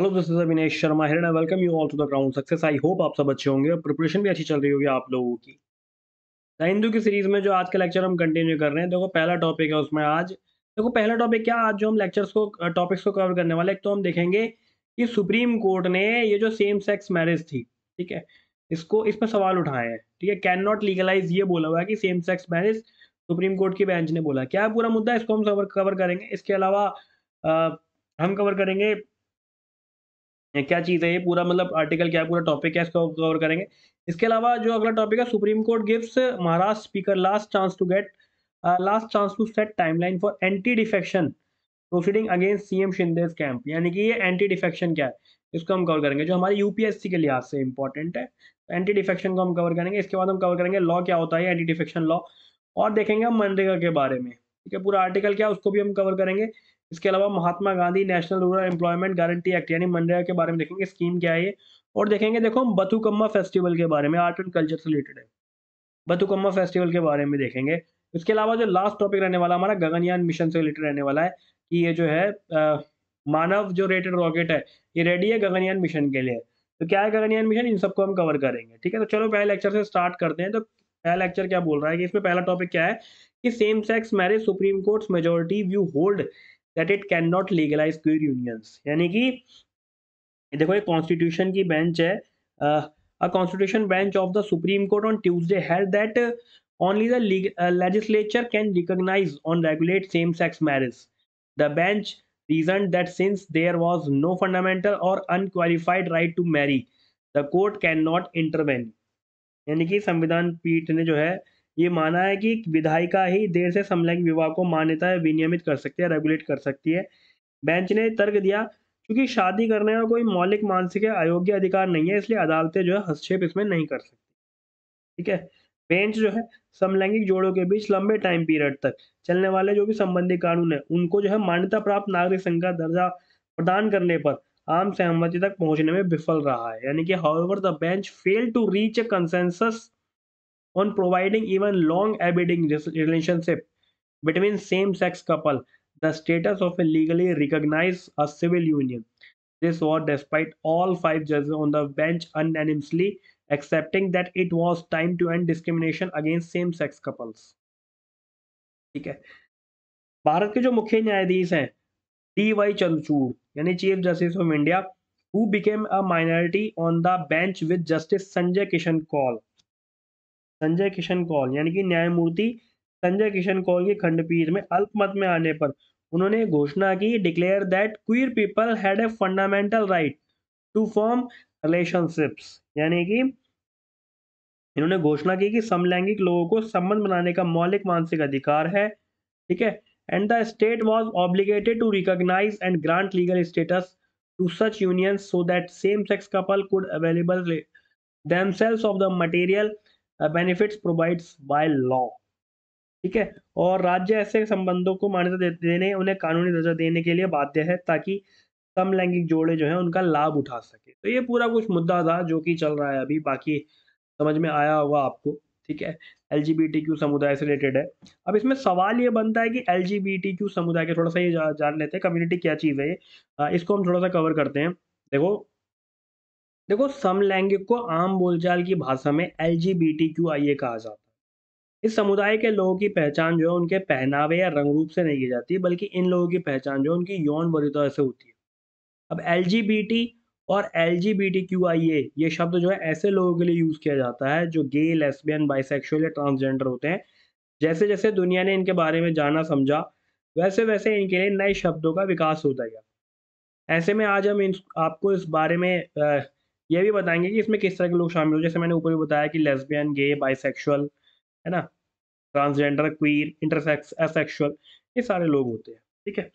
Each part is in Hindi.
Hello this is Avinesh Sharma हिरण I welcome you all to the crown success I hope आप सब अच्छे होंगे और प्रिपरेशन भी अच्छी चल रही होगी आप लोगों की द हिंदू की सीरीज में जो आज का लेक्चर हम कंटिन्यू कर रहे हैं देखो पहला टॉपिक है उसमें आज देखो पहला टॉपिक क्या आज जो हम लेक्चर्स को टॉपिक्स को कवर करने वाले एक तो हम देखेंगे कि सुप्रीम कोर्ट ने ये जो सेम सेक्स मैरिज थी ठीक है इसको इस पर सवाल उठाए हैं ठीक है कैन नॉट लीगलाइज ये बोला हुआ है कि same sex marriage supreme court की बेंच ने बोला क्या पूरा मुद्दा इसको हम कवर करेंगे इसके अलावा आ, हम कवर करेंगे है क्या चीज़ है ये पूरा मतलब आर्टिकल क्या है पूरा टॉपिक है इसका कवर करेंगे इसके अलावा जो अगला टॉपिक है supreme court gives Maharashtra speaker last chance to get last chance to set timeline for anti defection proceeding against CM Shinde's camp यानी कि ये एंटी डिफेक्शन क्या है इसको हम कवर करेंगे जो हमारे यूपीएससी के लिहाज से इंपॉर्टेंट है एंटी तो डिफेक्शन को हम कवर करेंगे इसके बाद हम कवर करेंगे लॉ क्या होता है एंटी डिफेक्शन लॉ और देखेंगे हम मनरेगा के बारे में ठीक है पूरा आर्टिकल क्या उसको भी हम कवर करेंगे इसके अलावा Mahatma Gandhi national rural employment guarantee act यानी मनरेगा के बारे में देखेंगे स्कीम क्या है ये और देखेंगे देखो हम बथुकम्मा फेस्टिवल के बारे में आर्ट एंड कल्चर से रिलेटेड है बथुकम्मा फेस्टिवल के बारे में देखेंगे इसके अलावा जो लास्ट टॉपिक रहने वाला हमारा गगनयान मिशन से रिलेटेड रहने वाला है कि ये जो है आ, मानव जो रेटेड रॉकेट है ये रेडी है गगनयान मिशन के लिए तो क्या है गगनयान मिशन इन सबको हम कवर करेंगे ठीक है तो चलो पहले लेक्चर से स्टार्ट करते हैं तो पहला लेक्चर क्या बोल रहा है कि इसमें पहला टॉपिक क्या है कि same sex marriage supreme court majority view hold that it can not legalise queer unions यानी कि देखो ये कॉन्स्टिट्यूशन की बेंच है a constitution bench of the supreme court on Tuesday held that only the can recognise on regulate same sex marriage the bench reason that since there was no fundamental और unqualified right to marry the court can not intervene यानी कि संविधान पीठ ने जो है ये माना है कि विधायिका ही देर से समलैंगिक विवाह को मान्यता विनियमित कर सकती है रेगुलेट कर सकती है बेंच ने तर्क दिया क्योंकि शादी करने का कोई मौलिक मानसिक अयोग्य अधिकार नहीं है इसलिए अदालतें जो है हस्तक्षेप इसमें नहीं कर सकती ठीक है बेंच जो है समलैंगिक जोड़ों के बीच लंबे टाइम पीरियड तक चलने वाले जो भी संबंधी कानून है उनको जो है मान्यता प्राप्त नागरिक संघ का दर्जा प्रदान करने पर आम सहमति तक पहुंचने में विफल रहा है यानी कि how the bench fail to reach a consensus on providing even long abiding relationship between same-sex couple the status of a legally recognized a civil union this was despite all five judges on the bench unanimously accepting that it was time to end discrimination against same-sex couples ठीक है भारत के जो मुख्य न्यायाधीश हैं डी वाई चंद्रचूड़ यानी chief justice of India who became a minority on the bench with justice Sanjay Kishan Kaul Sanjay Kishan Kaul यानी कि न्यायमूर्ति संजय किशन कौल की खंडपीठ में अल्पमत में आने पर उन्होंने घोषणा की declare that queer people had a fundamental right to form relationships यानी कि इन्होंने घोषणा की कि समलैंगिक लोगों को संबंध बनाने का मौलिक मानसिक अधिकार है ठीक है and the state was obligated to recognise and grant legal status to such union so that same sex couple could available themselves of the material benefits provides by law ठीक है और राज्य ऐसे संबंधों को मान्यता देने उन्हें कानूनी दर्जा देने के लिए बाध्य है ताकि समलैंगिक जोड़े जो है उनका लाभ उठा सके तो ये पूरा कुछ मुद्दा था जो कि चल रहा है अभी बाकी समझ में आया होगा आपको ठीक है एल समुदाय से रिलेटेड है अब इसमें सवाल ये बनता है कि एल समुदाय के थोड़ा सा ये जान लेते हैं कम्युनिटी क्या चीज़ है ये uh, इसको हम थोड़ा सा कवर करते हैं देखो देखो समलैंगिक को आम बोलचाल की भाषा में L G B T Q I A कहा जाता है इस समुदाय के लोगों की पहचान जो है उनके पहनावे या रंग रूप से नहीं की जाती बल्कि इन लोगों की पहचान जो है उनकी यौन वरिता से होती है अब एल जी बी टी और L G B T Q I A ये शब्द जो है ऐसे लोगों के लिए यूज़ किया जाता है जो गे लेसबियन बाइसेक्सुअल या ट्रांसजेंडर होते हैं जैसे जैसे दुनिया ने इनके बारे में जाना समझा वैसे वैसे इनके लिए नए शब्दों का विकास होता गया ऐसे में आज हम इन आपको इस बारे में ये भी बताएंगे कि इसमें किस तरह के लोग शामिल हो जैसे मैंने ऊपर भी बताया कि लेस्बियन गे बाइसेक्सुअल है ना ट्रांसजेंडर क्वीर इंटरसेक्स एसेक्सुअल ये सारे लोग होते हैं ठीक है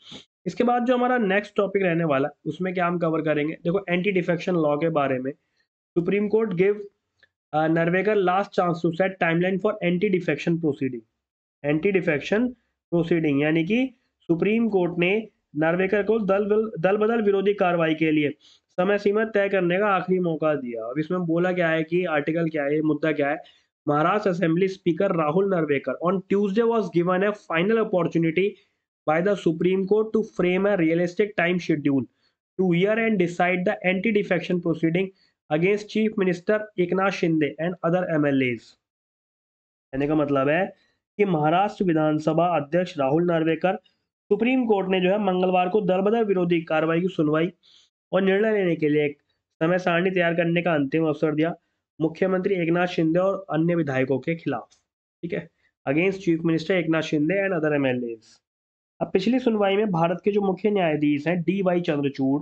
इसके बाद जो हमारा नेक्स्ट टॉपिक रहने वाला है उसमें क्या हम कवर करेंगे देखो एंटी डिफेक्शन लॉ के बारे में supreme court give Narwekar last chance to set timeline for anti defection proceeding anti defection proceeding यानी कि सुप्रीम कोर्ट ने नरवेकर को दल दल बदल विरोधी कार्रवाई के लिए समय सीमा तय करने का आखिरी मौका दिया अब इसमें बोला क्या है कि आर्टिकल क्या है मुद्दा क्या है Maharashtra assembly speaker Rahul Narwekar on Tuesday was given a final opportunity by the Supreme Court to frame a realistic time schedule to hear and decide the anti-defection proceeding against Chief Minister Eknath Shinde and other MLAs. कहने का मतलब है कि महाराष्ट्र विधानसभा अध्यक्ष राहुल नार्वेकर सुप्रीम कोर्ट ने जो है मंगलवार को दरबदर विरोधी कार्रवाई की सुनवाई और निर्णय लेने के लिए एक समय सारणी तैयार करने का अंतिम अवसर दिया मुख्यमंत्री एकनाथ शिंदे और अन्य विधायकों के खिलाफ ठीक है against chief minister Eknath Shinde and other M अब पिछली सुनवाई में भारत के जो मुख्य न्यायाधीश हैं D Y Chandrachud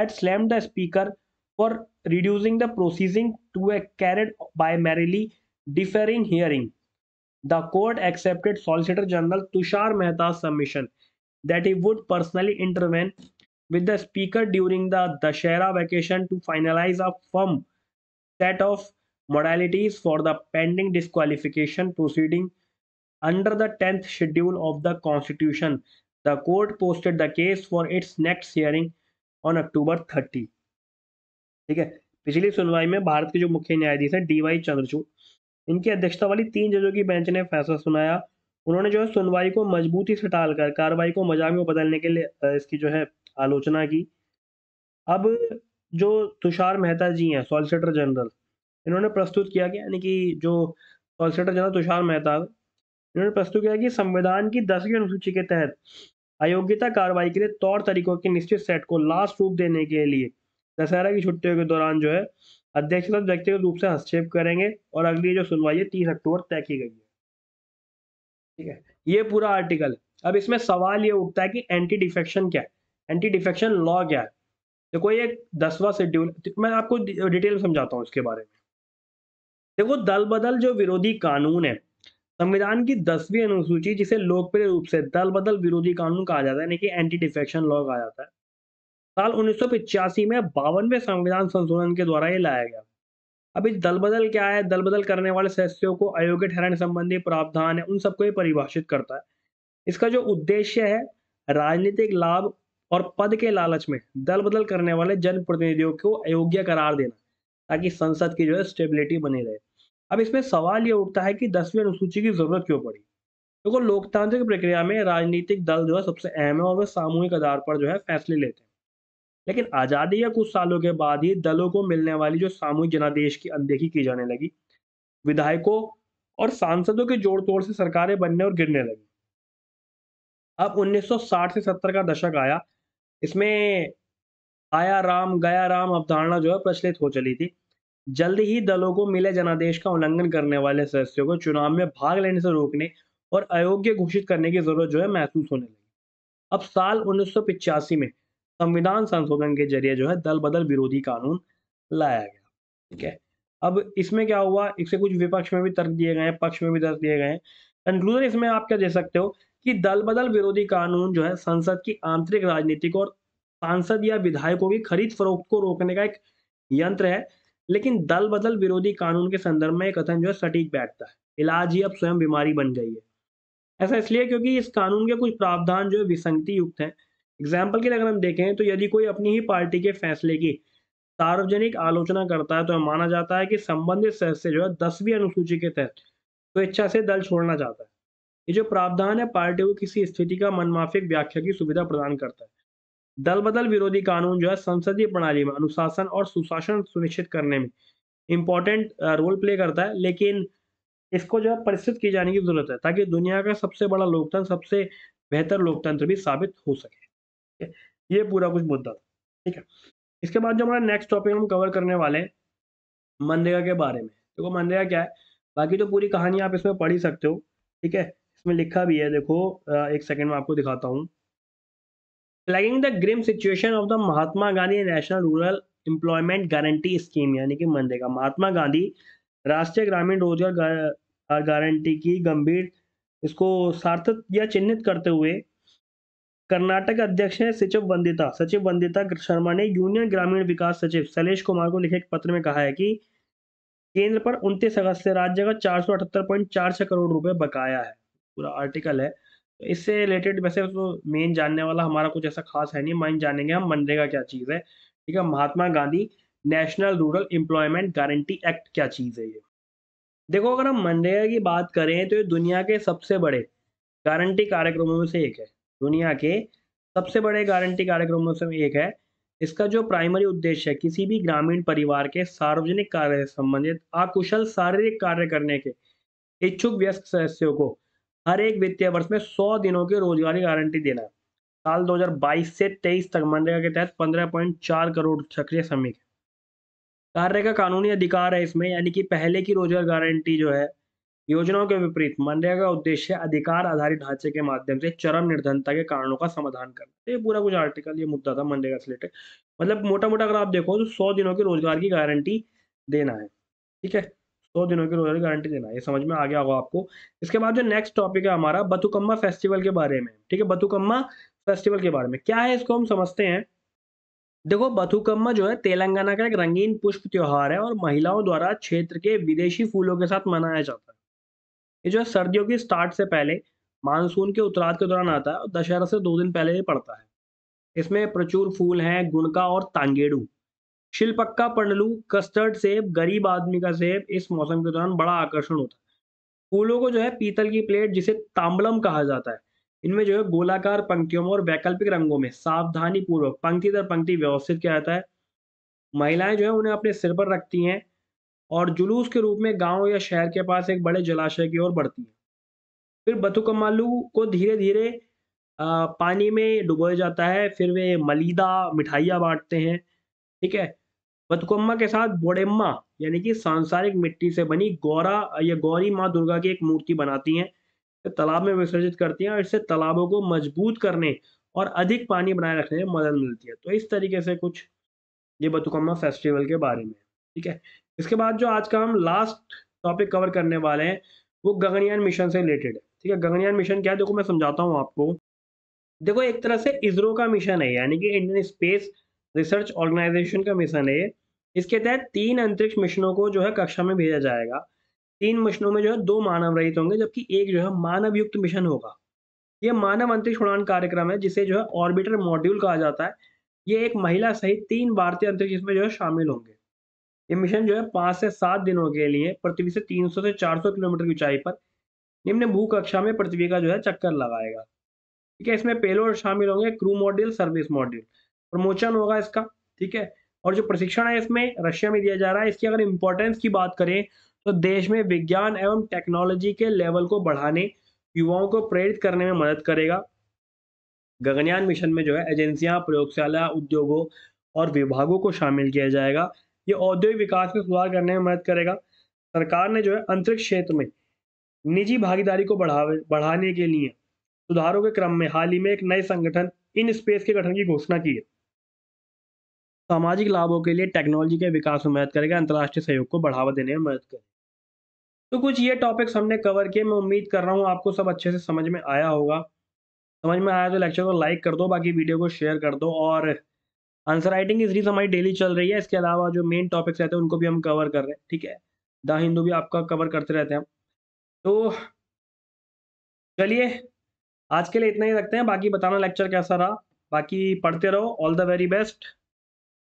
at slam the speaker for reducing the proceeding to a charade by merely deferring hearing the court accepted solicitor general Tushar Mehta submission that he would personally intervene with the speaker during the Dashera vacation to finalize a firm set of modalities for the pending disqualification proceeding under the 10th schedule of the constitution the court posted the case for its next hearing on October 30 ठीक है पिछली सुनवाई में भारत के जो मुख्य न्यायाधीश हैं डी वाई चंद्रचूड़ इनकी अध्यक्षता वाली तीन जजों की बेंच ने फैसला सुनाया उन्होंने जो है सुनवाई को मजबूती से टालकर कार्रवाई को मजाक में बदलने के लिए इसकी जो है आलोचना की अब जो तुषार मेहता जी हैं सॉलिसिटर जनरल इन्होंने प्रस्तुत किया कि यानी कि जो सॉलिसिटर जनरल तुषार मेहता इन्होंने प्रस्तुत किया कि संविधान की दसवीं अनुसूची के तहत अयोग्यता कार्रवाई के लिए तौर तरीकों के निश्चित सेट को लास्ट रूप देने के लिए दशहरा की छुट्टियों के दौरान जो है अध्यक्ष व्यक्तिगत रूप से हस्तक्षेप करेंगे और अगली जो सुनवाई है तीस अक्टूबर तय की गई है ठीक है ये पूरा आर्टिकल है अब इसमें सवाल ये उठता है कि एंटी डिफेक्शन क्या है एंटी डिफेक्शन लॉ क्या है देखो ये दसवा शेड्यूल तो मैं आपको डिटेल समझाता हूँ इसके बारे में देखो दल बदल जो विरोधी कानून है संविधान की दसवीं अनुसूची जिसे लोकप्रिय रूप से दल बदल विरोधी कानून कहा जाता है यानी कि एंटी डिफेक्शन लॉ कहा जाता है साल उन्नीस में बावनवे संविधान संशोधन के द्वारा ये लाया गया अभी दल बदल क्या है दल बदल करने वाले सदस्यों को अयोग्य ठहराने संबंधी प्रावधान है उन सबको ये परिभाषित करता है इसका जो उद्देश्य है राजनीतिक लाभ और पद के लालच में दल बदल करने वाले जनप्रतिनिधियों को अयोग्य करार देना ताकि संसद की जो है स्टेबिलिटी बनी रहे अब इसमें सवाल ये उठता है कि दसवीं अनुसूची की जरूरत क्यों पड़ी देखो तो लोकतांत्रिक प्रक्रिया में राजनीतिक दल जो है सबसे अहम है और वह सामूहिक आधार पर जो है फैसले लेते हैं लेकिन आज़ादी या कुछ सालों के बाद ही दलों को मिलने वाली जो सामूहिक जनादेश की अनदेखी की जाने लगी विधायकों और सांसदों के जोड़ तोड़ से सरकारें बनने और गिरने लगी अब 1960 से 70 का दशक आया इसमें आया राम गया राम अवधारणा जो है प्रचलित हो चली थी जल्द ही दलों को मिले जनादेश का उल्लंघन करने वाले सदस्यों को चुनाव में भाग लेने से रोकने और अयोग्य घोषित करने की जरूरत जो है महसूस होने लगी अब साल उन्नीस में संविधान संशोधन के जरिए जो है दल बदल विरोधी कानून लाया गया ठीक है अब इसमें क्या हुआ इससे कुछ विपक्ष में भी तर्क दिए गए पक्ष में भी तर्क दिए गए हैं कंक्लूजन इसमें आप क्या दे सकते हो कि दल बदल विरोधी कानून जो है संसद की आंतरिक राजनीतिक और सांसद या विधायकों की खरीद फरोख्त को रोकने का एक यंत्र है लेकिन दल बदल विरोधी कानून के संदर्भ में कथन जो है सटीक बैठता है इलाज ही अब स्वयं बीमारी बन गई है ऐसा इसलिए क्योंकि इस कानून के कुछ प्रावधान जो है विसंगति युक्त हैं एग्जाम्पल के लिए अगर हम देखें तो यदि कोई अपनी ही पार्टी के फैसले की सार्वजनिक आलोचना करता है तो माना जाता है कि संबंधित सदस्य जो है दसवीं अनुसूची के तहत स्वेच्छा तो से दल छोड़ना चाहता है ये जो प्रावधान है पार्टी को किसी स्थिति का मनमाफिक व्याख्या की सुविधा प्रदान करता है दल बदल विरोधी कानून जो है संसदीय प्रणाली में अनुशासन और सुशासन सुनिश्चित करने में इम्पोर्टेंट रोल प्ले करता है लेकिन इसको जो है परिस्थित की जाने की जरूरत है ताकि दुनिया का सबसे बड़ा लोकतंत्र सबसे बेहतर लोकतंत्र भी साबित हो सके है ये पूरा कुछ मुद्दा था ठीक है इसके बाद जो हमारा नेक्स्ट टॉपिक हम कवर करने वाले हैं मनरेगा के बारे में देखो मनरेगा क्या है बाकी तो पूरी कहानी आप इसमें पढ़ ही सकते हो ठीक है इसमें लिखा भी है देखो एक सेकेंड में आपको दिखाता हूँ flagging the grim situation of the Mahatma Gandhi national rural employment guarantee scheme यानी कि मनरेगा महात्मा गांधी राष्ट्रीय ग्रामीण रोजगार गारंटी की गंभीर इसको सार्थक या चिन्हित करते हुए कर्नाटक अध्यक्ष हैं सचिव वंदिता सचिव वंदिता शर्मा ने यूनियन ग्रामीण विकास सचिव शैलेश कुमार को लिखे एक पत्र में कहा है कि केंद्र पर उनतीस अगस्त से राज्य का चार सौ अठहत्तर पॉइंट चार छह करोड़ रुपए बकाया है पूरा आर्टिकल है तो इससे रिलेटेड वैसे तो मेन जानने वाला हमारा कुछ ऐसा खास है नहीं माइंड जानेंगे हम मनरेगा क्या चीज़ है ठीक है Mahatma Gandhi national rural employment guarantee act क्या चीज़ है ये देखो अगर हम मनरेगा की बात करें तो ये दुनिया के सबसे बड़े गारंटी कार्यक्रमों में से एक है दुनिया के सबसे बड़े गारंटी कार्यक्रमों से एक है इसका जो प्राइमरी उद्देश्य है किसी भी ग्रामीण परिवार के सार्वजनिक कार्य से संबंधित अकुशल शारीरिक कार्य करने के इच्छुक व्यस्त सदस्यों को हर एक वित्तीय वर्ष में 100 दिनों की रोजगारी गारंटी देना साल 2022 से 23 तक मनरेगा के तहत 15.4 करोड़ सक्रिय श्रमिक कार्य का कानूनी अधिकार है इसमें यानी कि पहले की रोजगार गारंटी जो है योजनाओं के विपरीत मनरेगा का उद्देश्य अधिकार आधारित ढांचे के माध्यम से चरम निर्धनता के कारणों का समाधान करना तो ये पूरा कुछ आर्टिकल ये मुद्दा था मनरेगा से रिलेटेड मतलब मोटा मोटा अगर आप देखो तो सौ दिनों के रोजगार की गारंटी देना है ठीक है सौ दिनों की रोजगार की गारंटी देना है ये समझ में आ गया होगा आपको इसके बाद जो नेक्स्ट टॉपिक है हमारा बतुकम्मा फेस्टिवल के बारे में ठीक है बतुकम्मा फेस्टिवल के बारे में क्या है इसको हम समझते हैं देखो बथुकम्मा जो है तेलंगाना का एक रंगीन पुष्प त्योहार है और महिलाओं द्वारा क्षेत्र के विदेशी फूलों के साथ मनाया जाता है ये जो है सर्दियों की स्टार्ट से पहले मानसून के उत्तराध के दौरान आता है और दशहरा से दो दिन पहले ये पड़ता है इसमें प्रचुर फूल हैं गुणका और तांगेड़ू शिल्पक्का पंडलू कस्टर्ड सेब गरीब आदमी का सेब इस मौसम के दौरान बड़ा आकर्षण होता है फूलों को जो है पीतल की प्लेट जिसे तांबलम कहा जाता है इनमें जो है गोलाकार पंक्तियों में और वैकल्पिक रंगों में सावधानी पूर्वक पंक्ति दर पंक्ति व्यवस्थित किया जाता है महिलाएं जो है उन्हें अपने सिर पर रखती हैं और जुलूस के रूप में गांव या शहर के पास एक बड़े जलाशय की ओर बढ़ती है फिर बथुकम्मालू को धीरे धीरे पानी में डुबोया जाता है फिर वे मलिदा मिठाइयाँ बांटते हैं ठीक है बथुकम्मा के साथ बोडेम्मा यानी कि सांसारिक मिट्टी से बनी गौरा या गौरी माँ दुर्गा की एक मूर्ति बनाती हैं तालाब में विसर्जित करती हैं और इससे तालाबों को मजबूत करने और अधिक पानी बनाए रखने में मदद मिलती है तो इस तरीके से कुछ ये बतुकम्मा फेस्टिवल के बारे में ठीक है इसके बाद जो आज का हम लास्ट टॉपिक कवर करने वाले हैं वो गगनयान मिशन से रिलेटेड है ठीक है गगनयान मिशन क्या है देखो मैं समझाता हूँ आपको देखो एक तरह से इसरो का मिशन है यानी कि इंडियन स्पेस रिसर्च ऑर्गेनाइजेशन का मिशन है इसके तहत तीन अंतरिक्ष मिशनों को जो है कक्षा में भेजा जाएगा तीन मिशनों में जो है दो मानव रहित होंगे जबकि एक जो है मानव युक्त मिशन होगा ये मानव अंतरिक्ष उड़ान कार्यक्रम है जिसे जो है ऑर्बिटर मॉड्यूल कहा जाता है ये एक महिला सहित तीन भारतीय अंतरिक्ष इसमें जो है शामिल होंगे ये मिशन जो है पाँच से सात दिनों के लिए पृथ्वी से 300 से 400 किलोमीटर की ऊंचाई पर निम्न भू कक्षा में पृथ्वी का जो है चक्कर लगाएगा ठीक है इसमें पेलोड शामिल होंगे crew module service module promotion होगा इसका ठीक है और जो प्रशिक्षण है इसमें रशिया में दिया जा रहा है इसकी अगर इम्पोर्टेंस की बात करें तो देश में विज्ञान एवं टेक्नोलॉजी के लेवल को बढ़ाने युवाओं को प्रेरित करने में मदद करेगा गगनयान मिशन में जो है एजेंसियां प्रयोगशाला उद्योगों और विभागों को शामिल किया जाएगा ये औद्योगिक विकास में सुधार करने में मदद करेगा सरकार ने जो है अंतरिक्ष क्षेत्र में निजी भागीदारी को बढ़ावे बढ़ाने के लिए सुधारों के क्रम में हाल ही में एक नए संगठन इन स्पेस के गठन की घोषणा की है सामाजिक लाभों के लिए टेक्नोलॉजी के विकास में मदद करेगा अंतर्राष्ट्रीय सहयोग को बढ़ावा देने में मदद करेगा तो कुछ ये टॉपिक्स हमने कवर किए मैं उम्मीद कर रहा हूँ आपको सब अच्छे से समझ में आया होगा समझ में आया तो लेक्चर को लाइक कर दो बाकी वीडियो को शेयर कर दो और आंसर राइटिंग की सीरीज हमारी डेली चल रही है इसके अलावा जो मेन टॉपिक्स रहते हैं उनको भी हम कवर कर रहे हैं ठीक है द हिंदू भी आपका कवर करते रहते हैं हम तो चलिए आज के लिए इतना ही रखते हैं बाकी बताना लेक्चर कैसा रहा बाकी पढ़ते रहो ऑल द वेरी बेस्ट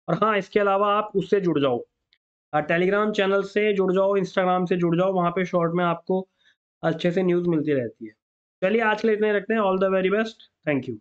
और हाँ इसके अलावा आप उससे जुड़ जाओ टेलीग्राम चैनल से जुड़ जाओ इंस्टाग्राम से जुड़ जाओ वहाँ पे शॉर्ट में आपको अच्छे से न्यूज़ मिलती रहती है चलिए आज के लिए इतना ही रखते हैं all the very best thank you